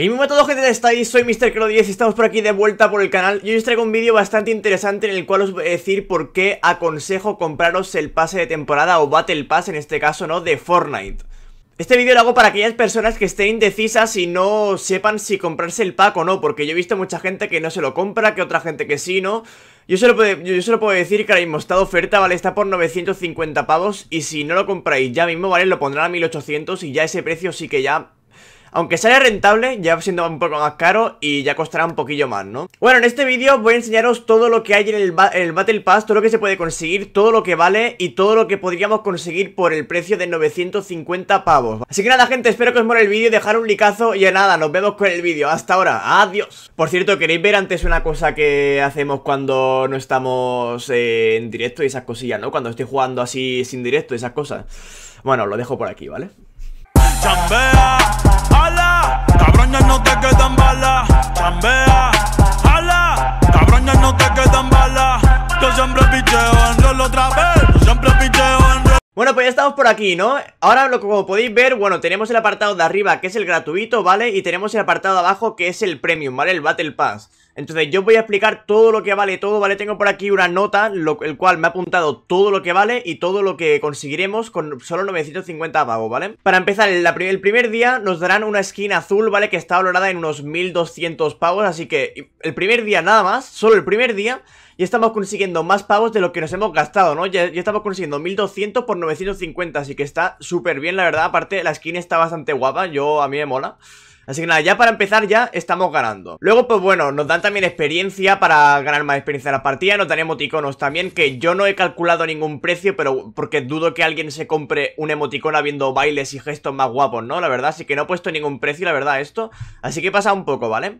Y a todo gente, estáis? Soy MrCro10 y estamos por aquí de vuelta por el canal Y hoy os traigo un vídeo bastante interesante en el cual os voy a decir por qué aconsejo compraros el pase de temporada o Battle Pass en este caso, ¿no? De Fortnite este vídeo lo hago para aquellas personas que estén indecisas y no sepan si comprarse el pack o no, porque yo he visto mucha gente que no se lo compra, que otra gente que sí, ¿no? Yo solo, puedo, yo solo puedo decir que ahora mismo está de oferta, ¿vale? Está por 950 pavos y si no lo compráis ya mismo, ¿vale? Lo pondrán a 1800 y ya ese precio sí que ya aunque sale rentable, ya siendo un poco más caro y ya costará un poquillo más, ¿no? Bueno, en este vídeo voy a enseñaros todo lo que hay en el, Battle Pass, todo lo que se puede conseguir, todo lo que vale y todo lo que podríamos conseguir por el precio de 950 pavos. Así que nada, gente, espero que os mola el vídeo, dejar un licazo y nada, nos vemos con el vídeo. Hasta ahora, adiós. Por cierto, queréis ver antes una cosa que hacemos cuando no estamos eh, en directo y esas cosillas, ¿no? Cuando estoy jugando así sin directo y esas cosas. Bueno, lo dejo por aquí, ¿vale? no te quedan Bueno, pues ya estamos por aquí, ¿no? Ahora, lo, como podéis ver, bueno, tenemos el apartado de arriba, que es el gratuito, ¿vale? Y tenemos el apartado de abajo, que es el premium, ¿vale? El Battle Pass. Entonces yo voy a explicar todo lo que vale, todo vale. Tengo por aquí una nota, el cual me ha apuntado todo lo que vale y todo lo que conseguiremos con solo 950 pavos, ¿vale? Para empezar, el, primer día nos darán una skin azul, ¿vale? Que está valorada en unos 1200 pavos, así que el primer día nada más, solo el primer día... ya estamos consiguiendo más pavos de lo que nos hemos gastado, ¿no? Ya, ya estamos consiguiendo 1200 por 950, así que está súper bien, la verdad. Aparte, la skin está bastante guapa, yo a mí me mola. Así que nada, ya para empezar ya estamos ganando Luego pues bueno, nos dan también experiencia para ganar más experiencia en la partida Nos dan emoticonos también que yo no he calculado ningún precio Pero porque dudo que alguien se compre un emoticono habiendo bailes y gestos más guapos, ¿no? La verdad, así que no he puesto ningún precio, la verdad, esto Así que pasa un poco, ¿vale?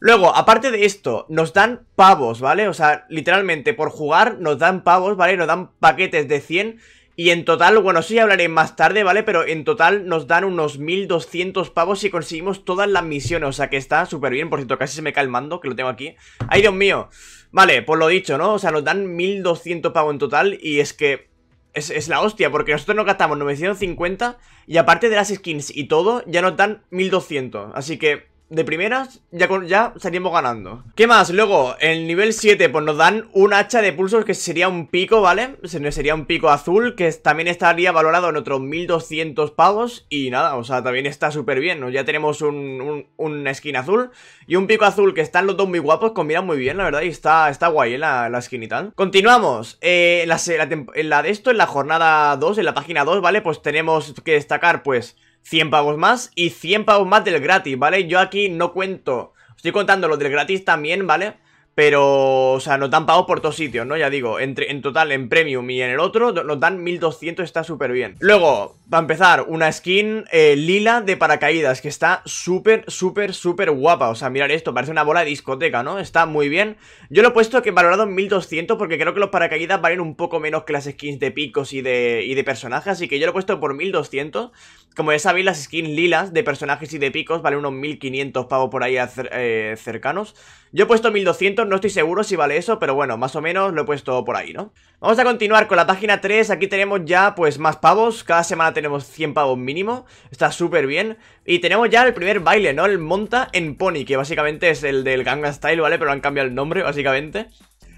Luego, aparte de esto, nos dan pavos, ¿vale? O sea, literalmente por jugar nos dan pavos, ¿vale? Nos dan paquetes de 100 y en total, bueno, eso ya hablaré más tarde, ¿vale? Pero en total nos dan unos 1200 pavos si conseguimos todas las misiones. O sea que está súper bien. Por cierto, casi se me cae el mando, que lo tengo aquí. ¡Ay, Dios mío! Vale, por pues lo dicho, ¿no? O sea, nos dan 1200 pavos en total y es que... Es, es, la hostia, porque nosotros nos gastamos 950 y aparte de las skins y todo, ya nos dan 1200. Así que de primeras ya, ya estaríamos ganando ¿Qué más? Luego, el nivel 7 pues nos dan un hacha de pulsos que sería un pico, ¿vale? Sería un pico azul que también estaría valorado en otros 1200 pavos y nada, o sea, también está súper bien, Ya tenemos un, un, skin azul y un pico azul que están los dos muy guapos, combinan muy bien, la verdad, y está, está guay ¿eh? la, la y tal Continuamos, eh, la, en la de esto, en la jornada 2, en la página 2, ¿vale? Pues tenemos que destacar, pues... 100 pavos más y 100 pavos más del gratis, ¿vale? Yo aquí no cuento, estoy contando lo del gratis también, ¿vale? Pero, o sea, nos dan pagos por todos sitios, ¿no? Ya digo, entre, en total, en Premium y en el otro, nos dan 1200, está súper bien. Luego, para empezar, una skin eh, lila de paracaídas, que está súper, súper, súper guapa. O sea, mirar esto, parece una bola de discoteca, ¿no? Está muy bien. Yo lo he puesto que valorado en 1200 porque creo que los paracaídas valen un poco menos que las skins de picos y de, personajes, así que yo lo he puesto por 1200. Como ya sabéis, las skins lilas de personajes y de picos valen unos 1500 pavos por ahí eh, cercanos. Yo he puesto 1200 no estoy seguro si vale eso, pero bueno, más o menos lo he puesto por ahí, ¿no? Vamos a continuar con la página 3, aquí tenemos ya pues más pavos, cada semana tenemos 100 pavos mínimo, está súper bien. Y tenemos ya el primer baile, ¿no? El monta en pony, que básicamente es el del Ganga Style, ¿vale? Pero han cambiado el nombre, básicamente.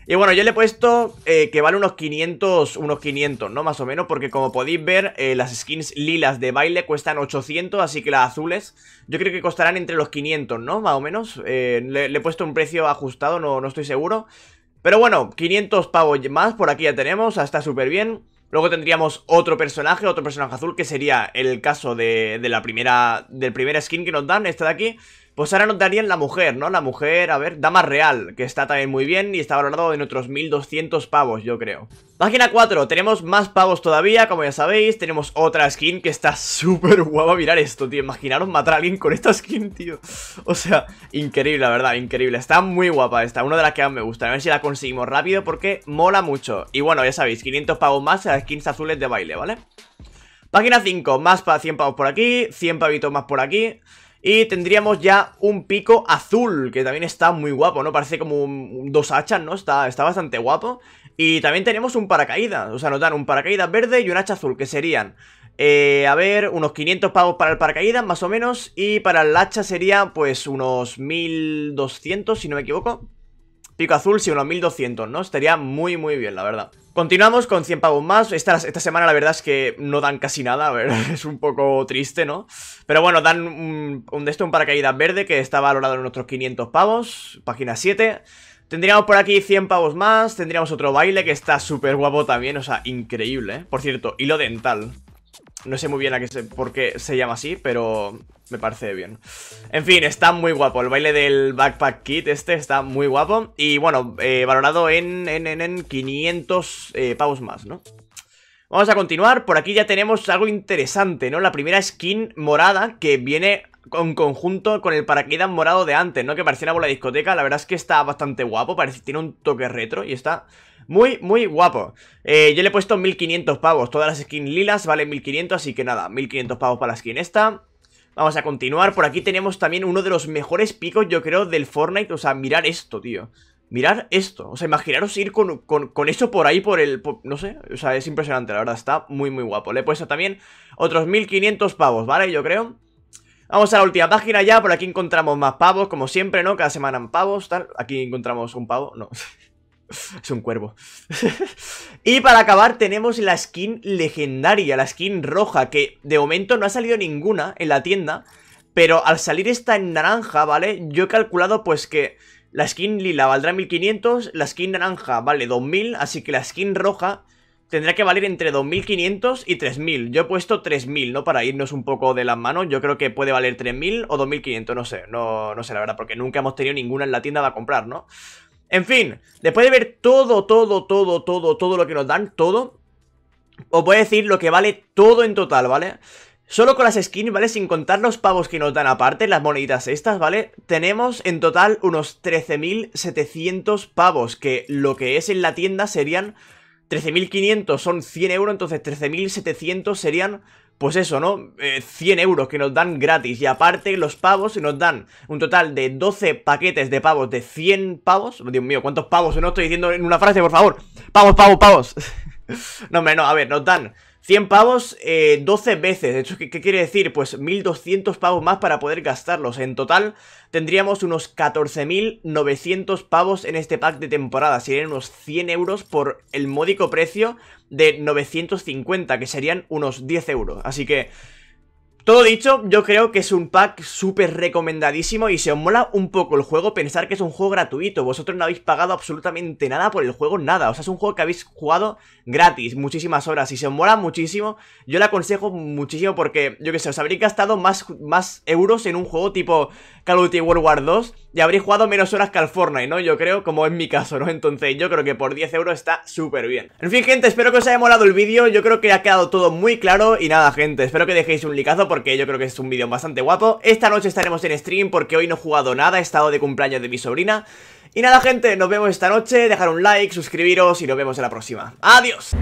Y bueno, yo le he puesto eh, que vale unos 500, unos 500, ¿no? Más o menos, porque como podéis ver, eh, las skins lilas de baile cuestan 800, así que las azules yo creo que costarán entre los 500, ¿no? Más o menos, eh, le, he puesto un precio ajustado, no, no estoy seguro Pero bueno, 500 pavos más, por aquí ya tenemos, ah, está súper bien Luego tendríamos otro personaje, otro personaje azul, que sería el caso de, la primera, del primer skin que nos dan, esta de aquí pues ahora nos darían la mujer, ¿no? La mujer, a ver, dama real, que está también muy bien y está valorado en otros 1200 pavos, yo creo. Página 4, tenemos más pavos todavía, como ya sabéis, tenemos otra skin que está súper guapa, mirar esto, tío, imaginaros matar a alguien con esta skin, tío. O sea, increíble, la verdad, increíble, está muy guapa esta, una de las que más me gusta, a ver si la conseguimos rápido porque mola mucho. Y bueno, ya sabéis, 500 pavos más a skins azules de baile, ¿vale? Página 5, más para 100 pavos por aquí, 100 pavitos más por aquí... Y tendríamos ya un pico azul, que también está muy guapo, ¿no? Parece como dos hachas, ¿no? Está, está bastante guapo. Y también tenemos un paracaídas, o sea, nos dan un paracaídas verde y un hacha azul, que serían... Eh, a ver, unos 500 pavos para el paracaídas, más o menos Y para el hacha sería, pues, unos 1200, si no me equivoco Pico azul, sí, unos 1200, ¿no? Estaría muy, muy bien, la verdad Continuamos con 100 pavos más. Esta, esta semana la verdad es que no dan casi nada, a es un poco triste, ¿no? Pero bueno, dan un, de esto, un paracaídas verde que está valorado en otros 500 pavos, página 7. Tendríamos por aquí 100 pavos más, tendríamos otro baile que está súper guapo también, o sea, increíble, ¿eh? Por cierto, hilo dental. No sé muy bien a qué se, por qué se llama así, pero me parece bien. En fin, está muy guapo. El baile del Backpack Kit este está muy guapo. Y bueno, eh, valorado en, en, 500 eh, pavos más, ¿no? Vamos a continuar. Por aquí ya tenemos algo interesante, ¿no? La primera skin morada que viene con conjunto con el paraquedas morado de antes, ¿no? Que parecía una bola discoteca. La verdad es que está bastante guapo. Parece, tiene un toque retro y está muy, muy guapo eh, Yo le he puesto 1500 pavos Todas las skins lilas valen 1500 Así que nada, 1500 pavos para la skin esta Vamos a continuar, por aquí tenemos también uno de los mejores picos, yo creo, del Fortnite O sea, mirar esto, tío Mirar esto, o sea, imaginaros ir con, con, eso por ahí, por el... no sé, o sea, es impresionante, la verdad, está muy, muy guapo Le he puesto también otros 1500 pavos, ¿vale? Yo creo Vamos a la última página ya, por aquí encontramos más pavos, como siempre, ¿no? Cada semana en pavos, tal Aquí encontramos un pavo, no Es un cuervo. y para acabar tenemos la skin legendaria, la skin roja, que de momento no ha salido ninguna en la tienda. Pero al salir esta en naranja, ¿vale? Yo he calculado pues que la skin lila valdrá 1500, la skin naranja vale 2000, así que la skin roja tendrá que valer entre 2500 y 3000. Yo he puesto 3000, ¿no? Para irnos un poco de las manos. Yo creo que puede valer 3000 o 2500, no sé. No, no sé la verdad, porque nunca hemos tenido ninguna en la tienda para comprar, ¿no? En fin, después de ver todo, todo, todo, todo, todo lo que nos dan, todo, os voy a decir lo que vale todo en total, ¿vale? Solo con las skins, ¿vale? Sin contar los pavos que nos dan aparte, las moneditas estas, ¿vale? Tenemos en total unos 13.700 pavos, que lo que es en la tienda serían 13.500, son 100 euros, entonces 13.700 serían pues eso, ¿no? 100 eh, euros que nos dan gratis. Y aparte, los pavos nos dan un total de 12 paquetes de pavos de 100 pavos. Dios mío, ¿cuántos pavos? No estoy diciendo en una frase, por favor. Pavos, pavos, pavos. no, hombre, no, a ver, nos dan 100 pavos eh, 12 veces, de hecho, ¿qué, ¿qué, quiere decir? Pues 1200 pavos más para poder gastarlos, en total tendríamos unos 14.900 pavos en este pack de temporada, serían unos 100 euros por el módico precio de 950, que serían unos 10 euros, así que... Todo dicho, yo creo que es un pack súper recomendadísimo y se os mola un poco el juego pensar que es un juego gratuito. Vosotros no habéis pagado absolutamente nada por el juego, nada. O sea, es un juego que habéis jugado gratis, muchísimas horas. Y se os mola muchísimo, yo le aconsejo muchísimo porque, yo que sé, os habréis gastado más, más euros en un juego tipo Call of Duty World War 2 y habréis jugado menos horas que al Fortnite, ¿no? Yo creo, como en mi caso, ¿no? Entonces yo creo que por 10 euros está súper bien. En fin, gente, espero que os haya molado el vídeo. Yo creo que ha quedado todo muy claro y nada, gente, espero que dejéis un licazo por porque yo creo que es un vídeo bastante guapo Esta noche estaremos en stream porque hoy no he jugado nada, he estado de cumpleaños de mi sobrina Y nada gente, nos vemos esta noche, dejar un like, suscribiros y nos vemos en la próxima ¡Adiós!